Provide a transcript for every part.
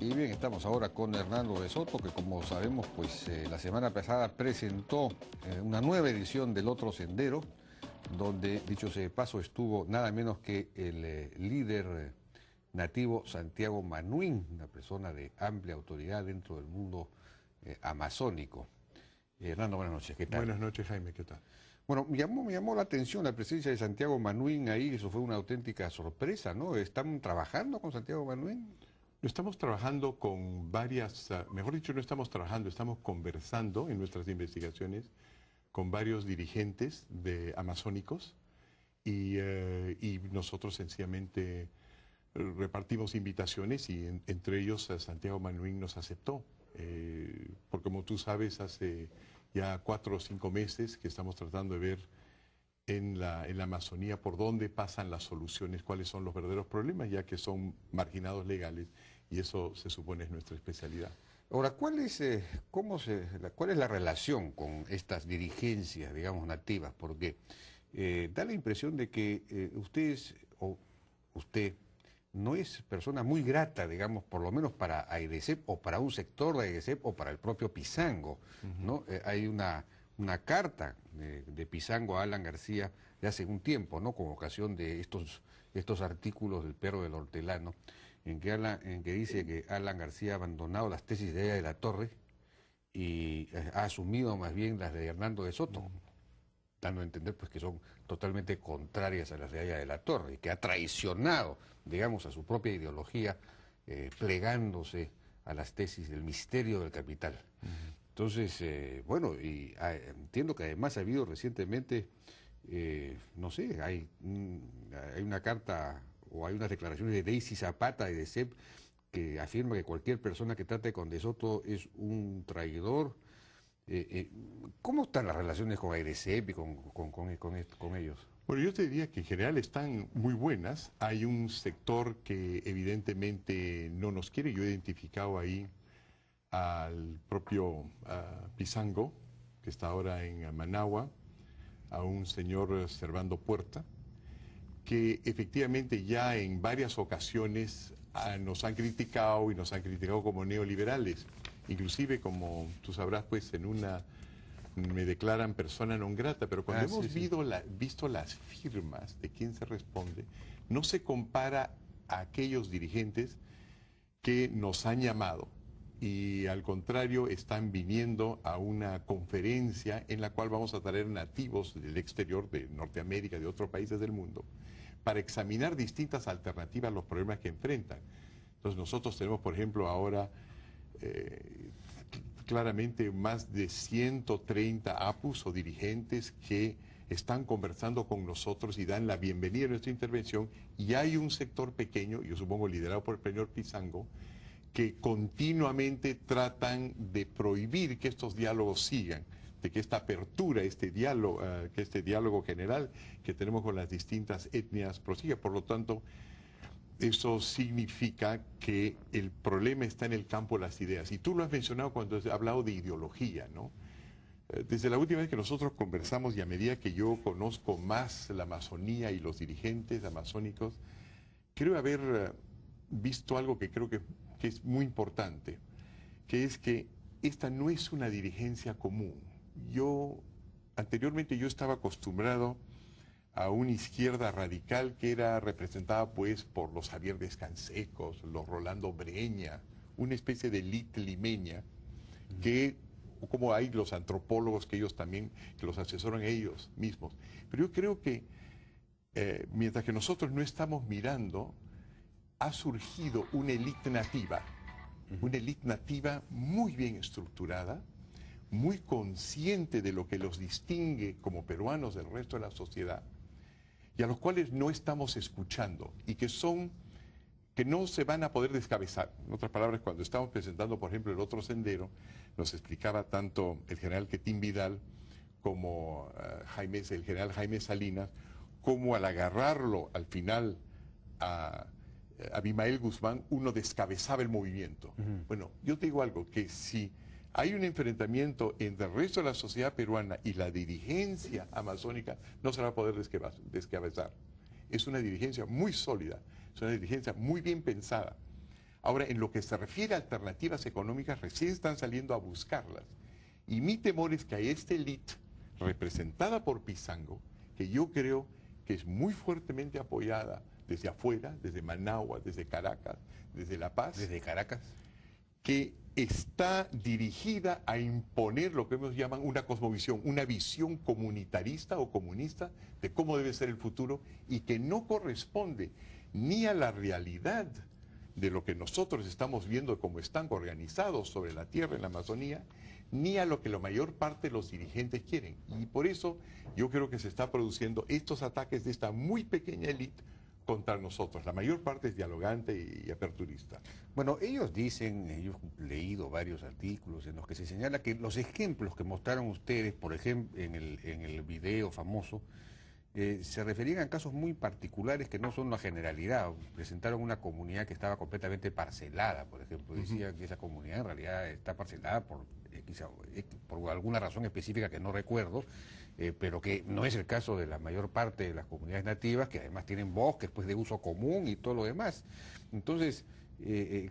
Y bien, estamos ahora con Hernando de Soto, que como sabemos, pues eh, la semana pasada presentó eh, una nueva edición del Otro Sendero, donde, dicho sea paso, estuvo nada menos que el eh, líder nativo Santiago Manuín, una persona de amplia autoridad dentro del mundo amazónico. Hernando, buenas noches, ¿qué tal? Buenas noches, Jaime, ¿qué tal? Bueno, me llamó, me llamó la atención la presencia de Santiago Manuín ahí, eso fue una auténtica sorpresa, ¿no? ¿Están trabajando con Santiago Manuín? Estamos trabajando con varias, ah, mejor dicho, no estamos trabajando, estamos conversando en nuestras investigaciones con varios dirigentes de amazónicos y, eh, nosotros sencillamente eh, repartimos invitaciones y entre ellos eh, Santiago Manuín nos aceptó. porque como tú sabes, hace ya cuatro o cinco meses que estamos tratando de ver en la, Amazonía, por dónde pasan las soluciones, cuáles son los verdaderos problemas, ya que son marginados legales y eso se supone es nuestra especialidad. Ahora, ¿cuál es, eh, cómo se, la, ¿cuál es la relación con estas dirigencias, digamos, nativas? Porque eh, da la impresión de que eh, o usted, no es persona muy grata, digamos, por lo menos para AIDSEP o para un sector de AIDSEP o para el propio Pisango, ¿no? hay una una carta de, Pisango a Alan García de hace un tiempo, ¿no? Con ocasión de estos, estos artículos del perro del hortelano, en que, en que dice que Alan García ha abandonado las tesis de ella de la Torre y eh, ha asumido más bien las de Hernando de Soto, dando a entender pues que son totalmente contrarias a las de Aya de la Torre y que ha traicionado, digamos, a su propia ideología, eh, plegándose a las tesis del misterio del capital. Entonces, eh, bueno, y ah, entiendo que además ha habido recientemente, eh, no sé, hay, una carta o hay unas declaraciones de Daisy Zapata y de CEP que afirma que cualquier persona que trate con De Soto es un traidor. Eh, ¿Cómo están las relaciones con AIRECEP y con, con ellos? Bueno, yo te diría que en general están muy buenas. Hay un sector que evidentemente no nos quiere. Yo he identificado ahí al propio ah, Pisango, que está ahora en Managua, a un señor eh, Servando Puerta, que efectivamente ya en varias ocasiones ah, nos han criticado y nos han criticado como neoliberales. Inclusive, como tú sabrás, pues en una me declaran persona non grata, pero cuando ah, hemos visto, las firmas de quién se responde, no se compara a aquellos dirigentes que nos han llamado y al contrario están viniendo a una conferencia en la cual vamos a traer nativos del exterior, de Norteamérica, de otros países del mundo, para examinar distintas alternativas a los problemas que enfrentan. Entonces nosotros tenemos, por ejemplo, ahora eh, claramente más de 130 APUs o dirigentes que están conversando con nosotros y dan la bienvenida a nuestra intervención y hay un sector pequeño, yo supongo liderado por el señor Pizango, que continuamente tratan de prohibir que estos diálogos sigan, de que esta apertura, este diálogo, ah, que este diálogo general que tenemos con las distintas etnias prosiga. Por lo tanto, eso significa que el problema está en el campo de las ideas. Y tú lo has mencionado cuando has hablado de ideología, ¿no? Eh, desde la última vez que nosotros conversamos y a medida que yo conozco más la Amazonía y los dirigentes amazónicos, creo haber eh, visto algo que creo que que es muy importante, que es que esta no es una dirigencia común. Yo, anteriormente yo estaba acostumbrado a una izquierda radical que era representada pues por los Javier Descansecos, los Rolando Breña, una especie de elite limeña, que como hay los antropólogos que ellos también, que los asesoran ellos mismos. Pero yo creo que eh, mientras que nosotros no estamos mirando ha surgido una élite nativa, una élite nativa muy bien estructurada, muy consciente de lo que los distingue como peruanos del resto de la sociedad y a los cuales no estamos escuchando y que son que no se van a poder descabezar. En otras palabras, cuando estamos presentando, por ejemplo, el otro sendero, nos explicaba tanto el general Quetín Vidal como eh, Jaime, el general Jaime Salinas, cómo al agarrarlo al final a Abimael Guzmán, uno descabezaba el movimiento. Bueno, yo te digo algo, que si hay un enfrentamiento entre el resto de la sociedad peruana y la dirigencia amazónica, no se va a poder descabezar. Es una dirigencia muy sólida, es una dirigencia muy bien pensada. Ahora, en lo que se refiere a alternativas económicas, recién están saliendo a buscarlas. Y mi temor es que a esta elite, representada por Pisango, que yo creo que es muy fuertemente apoyada desde afuera, desde Managua, desde Caracas, desde La Paz. Desde Caracas. Que está dirigida a imponer lo que ellos llaman una cosmovisión, una visión comunitarista o comunista de cómo debe ser el futuro y que no corresponde ni a la realidad de lo que nosotros estamos viendo como están organizados sobre la tierra en la Amazonía, ni a lo que la mayor parte de los dirigentes quieren. Y por eso yo creo que se está produciendo estos ataques de esta muy pequeña élite contra nosotros. La mayor parte es dialogante y, aperturista. Bueno, ellos dicen, ellos he leído varios artículos en los que se señala que los ejemplos que mostraron ustedes, por ejemplo, en el, en el video famoso, eh, se referían a casos muy particulares que no son una generalidad. Presentaron una comunidad que estaba completamente parcelada, por ejemplo. Decían que esa comunidad en realidad está parcelada por, por alguna razón específica que no recuerdo. Eh, pero que no es el caso de la mayor parte de las comunidades nativas, que además tienen bosques pues, de uso común y todo lo demás. Entonces, eh, eh,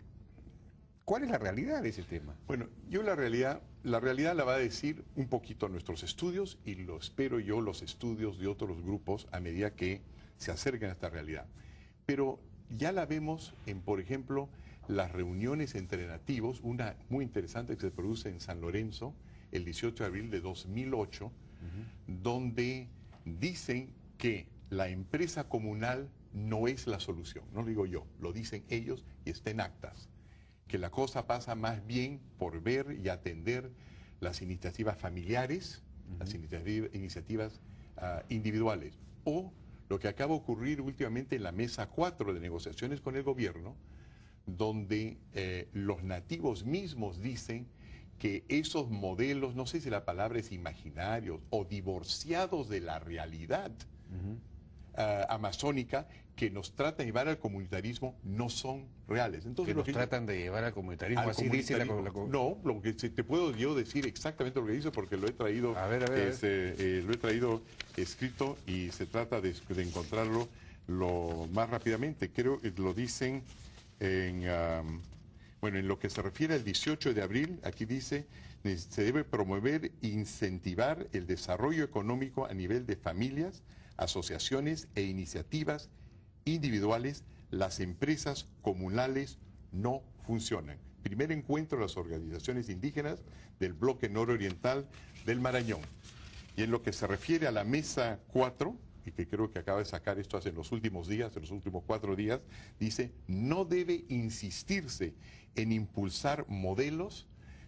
¿cuál es la realidad de ese tema? Bueno, yo la realidad, la realidad la va a decir un poquito nuestros estudios y lo espero yo los estudios de otros grupos a medida que se acerquen a esta realidad. Pero ya la vemos en, por ejemplo, las reuniones entre nativos, una muy interesante que se produce en San Lorenzo el 18 de abril de 2008, donde dicen que la empresa comunal no es la solución, no lo digo yo, lo dicen ellos y está actas, que la cosa pasa más bien por ver y atender las iniciativas familiares, las iniciativas ah, individuales, o lo que acaba de ocurrir últimamente en la mesa 4 de negociaciones con el gobierno, donde eh, los nativos mismos dicen que esos modelos, no sé si la palabra es imaginarios o divorciados de la realidad ah, amazónica que nos tratan de llevar al comunitarismo no son reales. Entonces, que nos tratan de llevar al comunitarismo, así dice la, No, lo que te puedo yo decir exactamente lo que dice porque lo he traído, este, eh, lo he traído escrito y se trata de, encontrarlo lo más rápidamente. Creo que lo dicen en... Bueno, en lo que se refiere al 18 de abril, aquí dice, eh, se debe promover e incentivar el desarrollo económico a nivel de familias, asociaciones e iniciativas individuales. Las empresas comunales no funcionan. Primer encuentro de las organizaciones indígenas del bloque nororiental del Marañón. Y en lo que se refiere a la mesa 4, y que creo que acaba de sacar esto hace los últimos días, en los últimos cuatro días, dice, no debe insistirse en impulsar modelos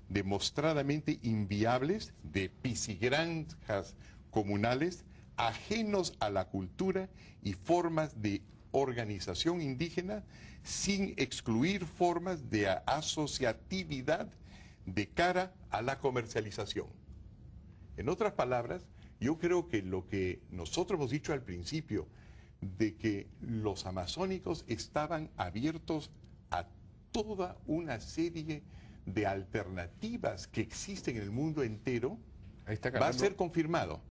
demostradamente inviables de pisigranjas comunales ajenos a la cultura y formas de organización indígena sin excluir formas de asociatividad de cara a la comercialización. En otras palabras, yo creo que lo que nosotros hemos dicho al principio, de que los amazónicos estaban abiertos a toda una serie de alternativas que existen en el mundo entero, va a ser confirmado.